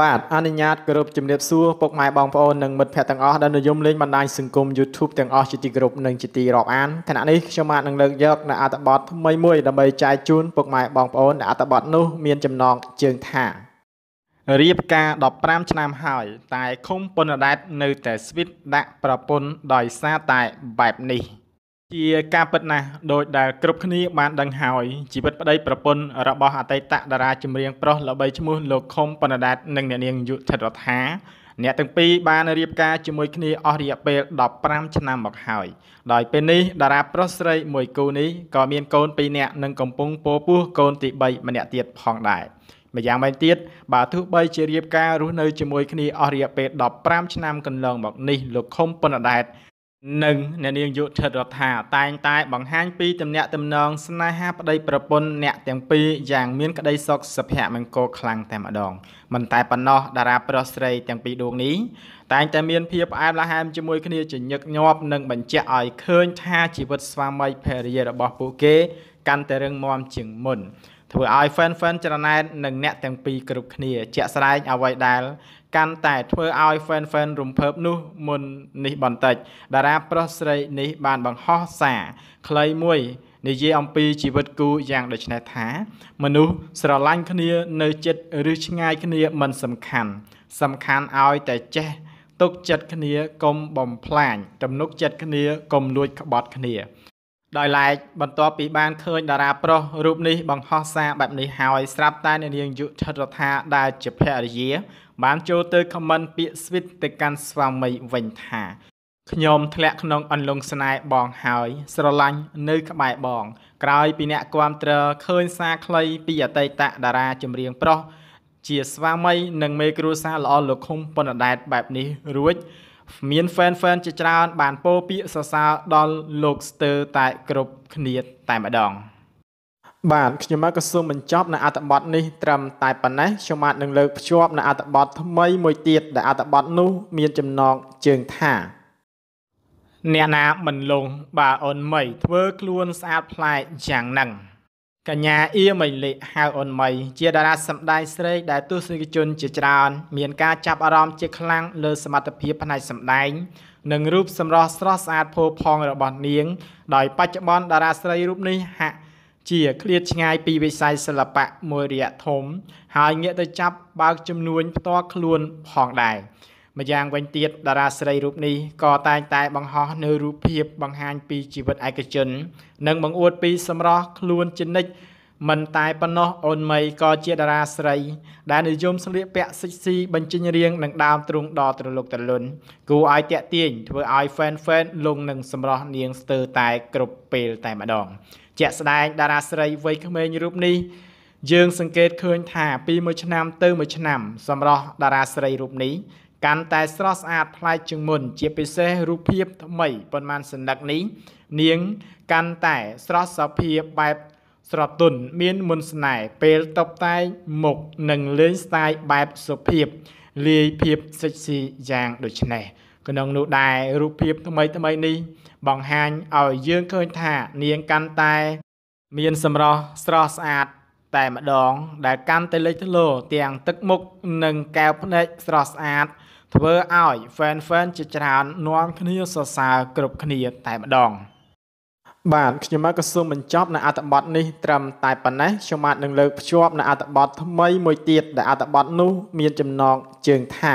បាទអនុញ្ញាតគោរពជំរាបសួរពុកម៉ែបងប្អូននិងមិត្តភ័ក្តិទាំងអស់ដែលនិយមលេងបណ្ដាញសង្គម YouTube ទាំងអស់ជាទីគោរពនិងជាទីរាប់អានខណៈនេះខ្ញុំបាទនឹងលើកយកនៅអត្ថបទថ្មីមួយដើម្បីចែកជូនពុកម៉ែបងប្អូននៅអត្ថបទនោះ មានចំណងជើងថារៀបការ15ឆ្នាំហើយ តែឃុំពន្ធដែតនៅតែស្វិតដាក់ប្រពន្ធដោយសារតែបែបនេះ។ជាការពិតណាស់ដោយដែលគ្រប់គ្នាបានដឹងហើយជីវិតប្តីប្រពន្ធរបស់អតីតតារាចម្រៀងប្រុសល្បីឈ្មោះលោកខុមបណ្ណដាតនិងអ្នកនាងយុធិតរដ្ឋាអ្នកទាំងពីរបានរៀបការជាមួយគ្នាអស់រយៈពេល15ឆ្នាំមកហើយដោយពេលនេះតារាប្រុសស្រីមួយគូនេះក៏មានកូន2នាក់និងកំពុងពោពោះកូនទី3ម្នាក់ទៀតផងដែរម្យ៉ាងវិញទៀតបើទោះបីជារៀបការរស់នៅជាមួយគ្នាអស់រយៈពេល15ឆ្នាំកន្លងមកនេះលោកខុមប៉ុណ្ណដែតនិងអ្នកនាងយុធិតរដ្ឋាតែងតែ បង្ហាញពីទំនាក់ទំនងស្នេហាប្តីប្រពន្ធអ្នកទាំងពីរយ៉ាងមានក្តីសុខសុភមង្គលខ្លាំងតែម្ដងមិនតែប៉ុណ្ណោះតារាប្រុសស្រីទាំងពីរដួងនេះតែងតែមានភាពផ្អែមល្ហែមជាមួយគ្នាជាញឹកញាប់និងបញ្ជាក់ឲ្យឃើញថាជីវិតស្វាមីភរិយារបស់ពួកគេ កាន់តែរឹងមាំជាងមុនធ្វើឲ្យ fan fan ចរណែតនិងអ្នកទាំងពីរគ្រប់គ្នាជាក់ស្ដែងអ្វីដែលកាន់តែធ្វើឲ្យ fan fan រំភើបនោះមុននេះបន្តិចតារាប្រុសស្រីនេះបានបង្ហោះសារខ្លីមួយនិយាយអំពីជីវិតគូយ៉ាងដូចនេះថា មនុស្សស្រឡាញ់គ្នា នៅចិត្តឬឆ្ងាយគ្នាមិនសំខាន់សំខាន់ឲ្យតែចេះទុកចិត្តគ្នាកុំបំផ្លាញទំនុកចិត្តគ្នាកុំលួចក្បត់ គ្នា ដោយឡែកបន្ទាប់ពីបានឃើញតារាប្រុសរូបនេះបង្ហោះសារបែបនេះហើយស្រាប់តែនាងយុធិរដ្ឋាដែលជាភរិយាបានចូលទៅខមមិនពាក្យស្វិតទៅកាន់ស្វាមីវិញថាខ្ញុំធ្លាក់ក្នុងអន្លង់ស្នេហ៍បងហើយ ស្រឡាញ់នៅក្បែរបងក្រោយពីអ្នកគាំទ្រឃើញសារខ្លីពីអតីតតារាចម្រៀង ប្រុសជាស្វាមីនិងមេគ្រួសារល្អលោកឃុំប៉ុណ្ណដែតបែបនេះរួចមាន fan fan ជាច្រើន បានពោពាក្យសរសើរដល់លោកស្ទើតែគ្រប់គ្នាតែម្ដង។បាទខ្ញុំមកក៏សូមបញ្ចប់នៅអត្ថបទនេះត្រឹមតែប៉ុណ្ណេះខ្ញុំអាចនឹងលើកភ្ជាប់នៅអត្ថបទថ្មីមួយទៀតដែលអត្ថបទនោះមាន ចំណងជើងថាអ្នកណាមិនលងបើអូនមីធ្វើខ្លួនស្អាតប្លែកយ៉ាងហ្នឹងកញ្ញាអៀមីលេហៅអូនមីជាតារាសម្ដែងស្រី ដែលទស្សនិកជនជាច្រើន មានការចាប់អារម្មណ៍ជាខ្លាំងលើ សមត្ថភាពផ្នែកសម្ដែងនិងរូបសម្រស់ស្រស់ស្អាតផូរផង់របស់នាងដោយបច្ចុប្បន្នតារាស្រីរូបនេះហាក់ជាឃ្លាតឆ្ងាយ ពីវិស័យសិល្បៈមួយរយៈធំហើយងាកទៅចាប់បើកចំនួនផ្ទាល់ខ្លួនផងដែរម្យ៉ាងវិញទៀតតារាស្រីរូបនេះក៏តែងតែ បង្ហោះនៅរូបភាព បង្ហាញពីជីវិតឯកជន និងបង្អួតពីសម្រស់ខ្លួនជានិច្ចមិនតែប៉ុណ្ណោះអូនមីក៏ជាតារាស្រីដែលនិយមសម្លៀកពាក់សិចស៊ីបញ្ចេញរាងនិងដើមទ្រូងដ៏ត្រលុកត្រលុនគួរឲ្យតាក់ទាញធ្វើឲ្យ fan fan លងនឹងសម្រស់នាងស្ទើរតែគ្រប់ពេលតែម្ដងជាក់ស្ដែងតារាស្រីវ័យក្មេងរូបនេះយើងសង្កេតឃើញថាពីមួយឆ្នាំទៅមួយឆ្នាំសម្រាប់តារាស្រីរូបនេះកាន់តែស្រស់ស្អាតប្លែកជាងមុន ជាពិសេសរូបភាពថ្មីប៉ុន្មានសន្លឹកនេះនាងកាន់តែស្រស់សោភាបែបស្រទន់មានមុនស្នេហ៍ពេលតបតែងមុខនិងលេងស្ទាយបែបសុភាពលាយភាពសិចស៊ីយ៉ាងដូចនេះក្នុងនោះដែររូបភាពថ្មីថ្មីនេះបង្ហាញឲ្យយើងឃើញថា នាងកាន់តែមានសម្រស់ស្រស់ស្អាតតែម្ដង ដែល កាន់តែលេចធ្លោទាំងទឹកមុខនិងកែវភ្នែកស្រស់ស្អាត ធ្វើឲ្យ fan fan ជាច្រើន នាំគ្នាសរសើរគ្រប់គ្នាតែម្ដងបាទខ្ញុំមកក៏សូមបញ្ចប់នៅអត្ថបទនេះត្រឹមតែប៉ុណ្ណេះខ្ញុំអាចនឹងលើកភ្ជាប់នៅអត្ថបទថ្មីមួយទៀតដែលអត្ថបទនោះមានចំណងជើងថា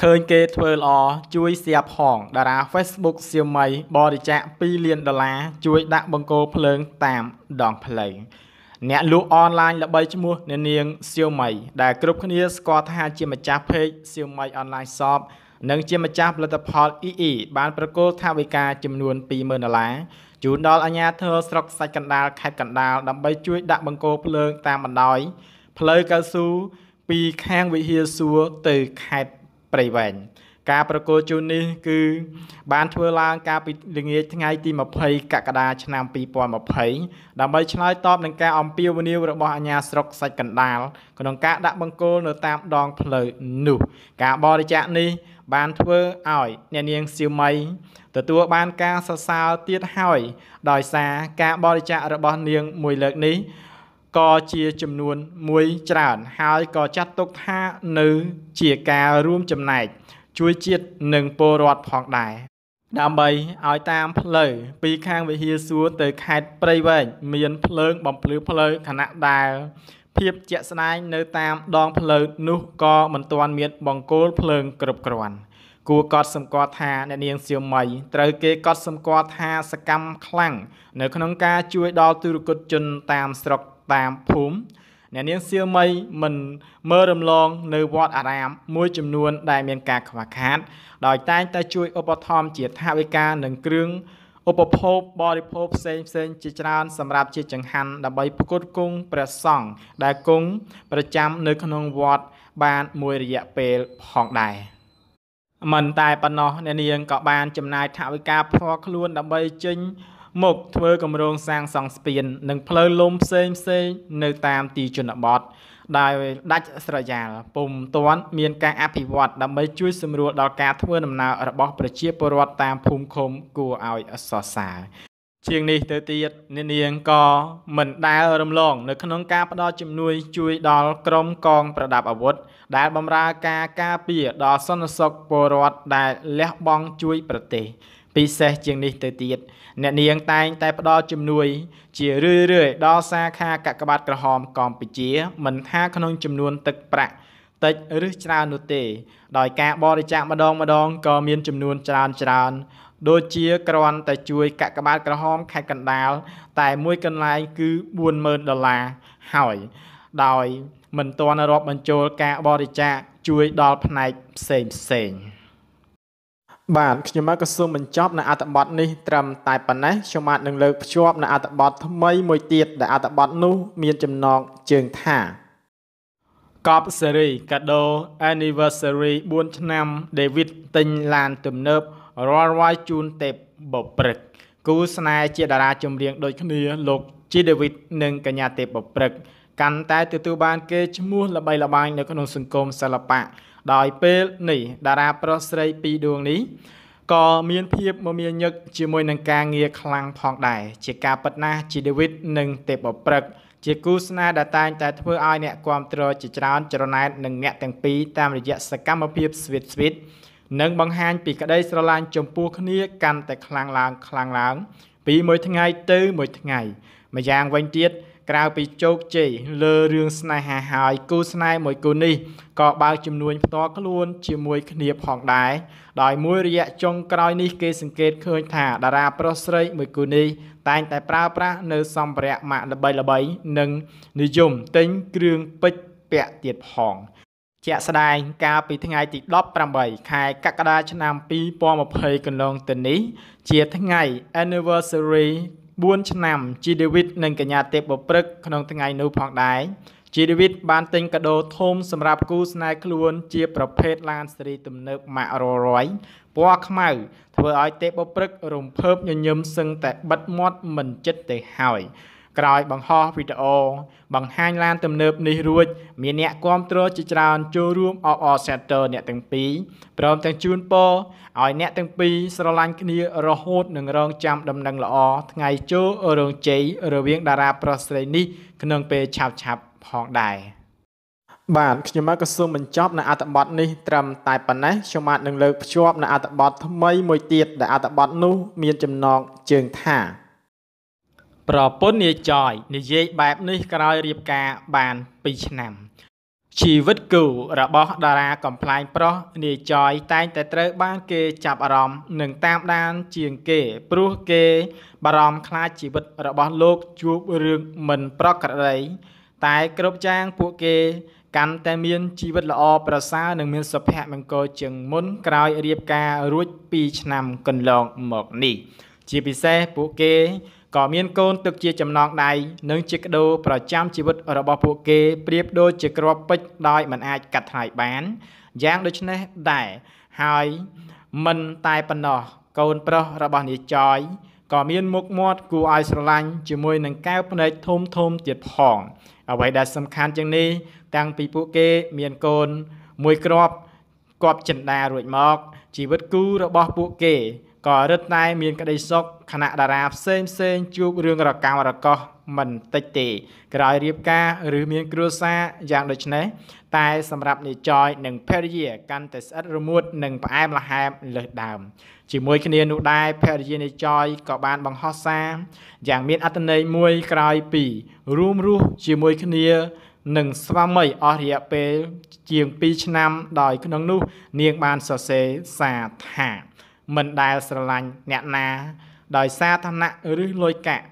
ឃើញគេធ្វើល្អជួយសៀបផងតារា Facebook សៀមមីបរិច្ចាគ2លានដុល្លារជួយ ដាក់បង្គោលភ្លើង តាមដងផ្លូវអ្នកលក់អនឡាញល្បីឈ្មោះអ្នកនាងសៀវមីដែលគ្រប់គ្នាស្គាល់ថា ជាម្ចាស់ page សៀវមីអនឡាញ shop និងជាម្ចាស់ផលិតផល EE បានប្រគល់ថវិកាចំនួន20,000ដុល្លារជូនដល់អាជ្ញាធរស្រុកសាច់កណ្ដាលខេត្តកណ្ដាលដើម្បីជួយដាក់បង្គោលភ្លើងតាមបណ្ដោយផ្លូវកៅស៊ូពីខាងវិហារសួរទៅខេត្តព្រៃវែងការប្រកល់ជូននេះគឺ បានធ្វើឡើងកាលពីល្ងាចថ្ងៃទី20កក្កដាឆ្នាំ2020ដើម្បីឆ្លើយតបនឹងការអំពាវនាវរបស់អាជ្ញាស្រុកសាច់កណ្ដាលក្នុងការដាក់បង្គោលនៅតាមដងផ្លូវនោះ ការបរិច្ចាគនេះ បានធ្វើឲ្យ អ្នកនាងសៀវមីទទួលបានការសរសើរទៀតហើយដោយសារការបរិច្ចាគរបស់នាងមួយលើកនេះក៏ជាចំនួនមួយច្រើន ហើយក៏ចាត់ទុកថានៅជាការរួមចំណែកជួយជាតិនិងពលរដ្ឋផងដែរដើម្បីឲ្យតាមផ្លូវពីខាងវិហារសួរទៅខេត្តព្រៃវែងមានភ្លើងបំភ្លឺផ្លូវខណៈដែលភាពជាក់ស្ដែងនៅតាមដងផ្លូវនោះក៏មិនទាន់មានបង្គោលភ្លើងគ្រប់គ្រាន់គួរកត់សម្គាល់ថាអ្នកនាងសៀមមីត្រូវគេកត់សម្គាល់ថាសកម្មខ្លាំងនៅក្នុងការជួយដល់ទូរគតជនតាមស្រុកតាមភូមិអ្នកនាងសៀវមីមិនមើលរំលងនៅវត្តអារាមមួយចំនួន ដែលមានការខ្វះខាត ដោយតែងតែជួយឧបត្ថម្ភជាថវិកានិងគ្រឿងឧបភោគបរិភោគផ្សេងផ្សេងជាច្រើនសម្រាប់ជាចង្ហាន់ដើម្បីផ្គត់ផ្គង់ព្រះសង្ឃដែលគង់ប្រចាំ នៅ ក្នុងវត្តបានមួយរយៈពេលផងដែរមិនតែប៉ុណ្ណោះអ្នកនាងក៏បានចំណាយថវិកាផ្ទាល់ខ្លួនដើម្បីចិញ្ចឹមមកធ្វើគម្រោងសាងសង់ស្ពាន និងផ្លូវលំផ្សេងផ្សេងនៅតាមទីជនបទដោយដាច់ស្រយាលពុំទាន់មានការអភិវឌ្ឍដើម្បីជួយសម្រួលដល់ការធ្វើដំណើររបស់ ប្រជាពលរដ្ឋតាមភូមិឃុំគួរឲ្យសរសើរជាងនេះទៅទៀតនានាងក៏មិនដែលរំលង នៅក្នុងការផ្ដល់ជំនួយជួយ ដល់ក្រុមកងប្រដាប់អាវុធដែលបម្រើការការពារដល់សន្តិសុខពលរដ្ឋដែលលះបង់ជួយប្រទេសពិសេសជាងនេះទៅទៀតអ្នកនាងតែងតែផ្ដល់ជំនួយ ជារឿយរឿយដល់សាខាកាកបាទក្រហមកម្ពុជា មិនថាក្នុងចំនួនទឹកប្រាក់តិចឬច្រើននោះទេ ដោយការបរិច្ចាគម្ដងម្ដងក៏មានចំនួនច្រើនច្រើន ដូចជាគ្រាន់តែជួយកាកបាទក្រហមខេត្តកណ្ដាលតែមួយកន្លែងគឺ40000ដុល្លារហើយដោយមិនទាន់រាប់បញ្ចូលការបរិច្ចាគជួយដល់ផ្នែកផ្សេងផ្សេង។បាទខ្ញុំមកក៏សូមបញ្ចប់នៅអត្ថបទនេះត្រឹមតែប៉ុណ្ណេះខ្ញុំមកនឹងលើកភ្ជាប់នៅអត្ថបទថ្មីមួយទៀតដែលអត្ថបទនោះ មានចំណងជើងថាកប់សេរីកាដូ anniversary 4ឆ្នាំ David ទិញឡានទំនើបរាល់វាយជូនទេពបព្រឹកគូស្នេហ៍ជា តារាចម្រៀងដូចគ្នាលោកជីដេវីតនិងកញ្ញាទេពបព្រឹកកាន់តែទទួលបានគេឈ្មោះល្បីល្បាញនៅក្នុងសង្គមសិល្បៈដោយពេលនេះតារាប្រុសស្រីពីរដួងនេះក៏មានភាពមមាញឹកជាមួយនឹងការងារខ្លាំងផងដែរជាការពិតណាស់ជីដេវីតនិងទេពប្រឹក ជាគូស្នេហ៍ដែលតែងតែធ្វើឲ្យអ្នកគាំទ្រជាច្រើនចរណែននិងអ្នកទាំងពីរតាមរយៈសកម្មភាពស្វីតស្វីតនិងបង្ហាញពីក្តីស្រឡាញ់ចំពោះគ្នាកាន់តែខ្លាំងឡើងខ្លាំងឡើងពីមួយថ្ងៃទៅមួយថ្ងៃម្យ៉ាងវិញទៀតក្រៅពីជោគជ័យលើរឿងស្នេហាហើយគូស្នេហ៍មួយគូនេះក៏បើកចំនួន ផ្ទាល់ខ្លួន ជាមួយ គ្នាផងដែរដោយមួយរយៈចុងក្រោយនេះគេសង្កេតឃើញថាតារាប្រុសស្រីមួយគូនេះតែងតែប្រើប្រាស់នៅសម្ភារៈម៉ាកល្បីៗនិងនិយមទិញគ្រឿងពេជ្រពាក់ទៀតផង ជាក់ស្ដែងកាលពីថ្ងៃទី18ខែកក្កដាឆ្នាំ2020កន្លងទៅនេះ ជាថ្ងៃ anniversary 4ឆ្នាំជីដេវីតនិងកញ្ញាទេពបព្រឹកក្នុងថ្ងៃនោះផងដែរជីដេវីតបានទិញកាដូធំសម្រាប់គូស្នេហ៍ខ្លួនជាប្រភេទឡានស៊េរីទំនើបម៉ាក់រយពណ៌ខ្មៅធ្វើឲ្យទេពបព្រឹករំភើបញញឹមសឹងតែបិទមាត់មិនចិត្តទេហើយក្រោយបង្ហោះវីដេអូបង្ហាញឡាន ទំនើប នេះរួច មានអ្នកគាំទ្រជាច្រើនចូលរួមអបអរសាទរអ្នកទាំងពីរព្រមទាំងជូនពរឲ្យអ្នកទាំងពីរស្រឡាញ់គ្នារហូតនឹងរងចាំដំណឹងល្អថ្ងៃចូលរងជ័យរវាង តារាប្រុសស្រីនេះក្នុងពេលឆាប់ឆាប់ផងដែរបាទខ្ញុំមកក៏សូមបញ្ចប់នៅអត្ថបទនេះត្រឹមតែប៉ុណ្ណេះខ្ញុំអាចនឹងលើកភ្ជាប់នៅអត្ថបទថ្មីមួយទៀតដែលអត្ថបទនោះមានចំណងជើងថាប្រពន្ធនាយចយនិយាយបែបនេះក្រោយរៀបការបាន2ឆ្នាំ ជីវិតគូរបស់តារាកំ pl ែងប្រុសនាយចយតែងតែត្រូវ បានគេចាប់អារម្មណ៍និងតាមដានជាងគេ ព្រោះគេបារម្ភខ្លាចជីវិតរបស់លោកជួបរឿងមិនប្រក្រតីតែគ្រប់យ៉ាងពួកគេកាន់តែមានជីវិតល្អប្រសើរនិងមានសុភមង្គលជាងមុនក្រោយរៀបការរួច2ឆ្នាំកន្លងមកនេះជាពិសេសពួកគេក៏មានកូនទឹកជាចំណងដៃនិងជាកដោប្រចាំជីវិតរបស់ពួកគេប្រៀបដូចជាគ្រាប់ពេជ្រដោយមិនអាចកាត់ថ្លៃបានយ៉ាងដូច្នេះដែរហើយមិនតែប៉ុណ្ណោះកូនប្រុសរបស់នាយចយក៏មានមុខមាត់គួរឲ្យស្រឡាញ់ជាមួយនឹងកែវភ្នែកធំធំទៀតផងអ្វីដែលសំខាន់ជាងនេះតាំងពីពួកគេមានកូន មួយគ្រាប់គប់ចិន្តារួចមកជីវិតគូរបស់ពួកគេក៏រឹតតែមានក្តីសុខខណៈតារាផ្សេងផ្សេងជួបរឿងរកម្មរកោះមិនតិចទេ ក្រោយរៀបការឬមានគ្រួសារយ៉ាងដូចនេះតែសម្រាប់នាយចយ និងភរិយាកាន់តែស្អិតរមួតនិងផ្អែមល្ហែមលើសដើមជាមួយគ្នានោះដែរភរិយានាយចយក៏បានបង្ហោះសារយ៉ាងមានអត្ថន័យមួយក្រោយពីរួមរស់ជាមួយគ្នានិងស្វាមីអស់រយៈពេល ជាង2ឆ្នាំ ដោយក្នុងនោះនាងបានសរសេរសារថាមិនដែលស្រឡាញ់អ្នកណា ដោយសារឋានៈឬលុយកាក់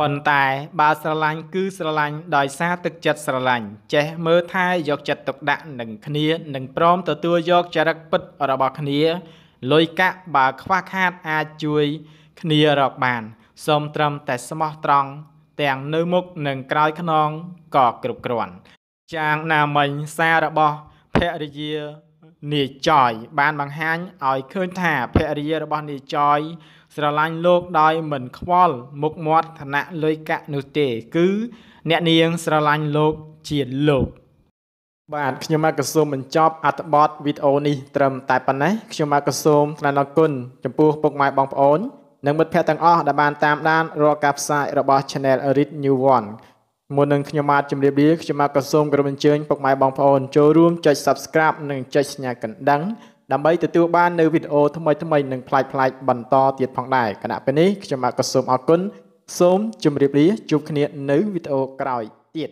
ប៉ុន្តែបើស្រឡាញ់គឺស្រឡាញ់ដោយសារទឹកចិត្តស្រឡាញ់ចេះមើលថែយកចិត្តទុកដាក់នឹងគ្នា និងព្រមទទួលយកចរិតពិតរបស់គ្នាលុយកាក់បើខ្វះខាតអាចជួយគ្នារកបាន សូមត្រឹមតែស្មោះត្រង់ទាំងនៅមុខនិងក្រោយខ្នងក៏គ្រប់គ្រាន់ចាងណាមិញសាររបស់ភរិយានាយចយបានបង្ហាញឲ្យឃើញថាភរិយារបស់នាយចយស្រឡាញ់លោកដោយមិនខ្វល់មុខមាត់ឋានៈលុយកាក់នោះទេ គឺ អ្នកនាង ស្រឡាញ់លោកជាលោក បាទខ្ញុំមកសូមបញ្ចប់អត្ថបទវីដេអូនេះត្រឹមតែប៉ុណ្ណេះខ្ញុំមកសូមថ្លែងអរគុណចំពោះពុកម៉ែបងប្អូននិងមិត្តភ័ក្តិទាំងអស់ដែលបានតាមដានរាល់ការផ្សាយរបស់ Channel Rit New One មុននឹងខ្ញុំបាទជម្រាបលាខ្ញុំបាទក៏សូមគោរពអញ្ជើញពុកម៉ែបងប្អូនចូលរួមចុច Subscribe និងចុចសញ្ញាកណ្ដឹងដើម្បីទទួលបាន នៅវីដេអូថ្មីថ្មីនិងប្លែកប្លែកបន្តទៀតផងដែរគណៈពេលនេះខ្ញុំបាទក៏សូមអរគុណសូមជម្រាបលាជួបគ្នានៅវីដេអូក្រោយទៀត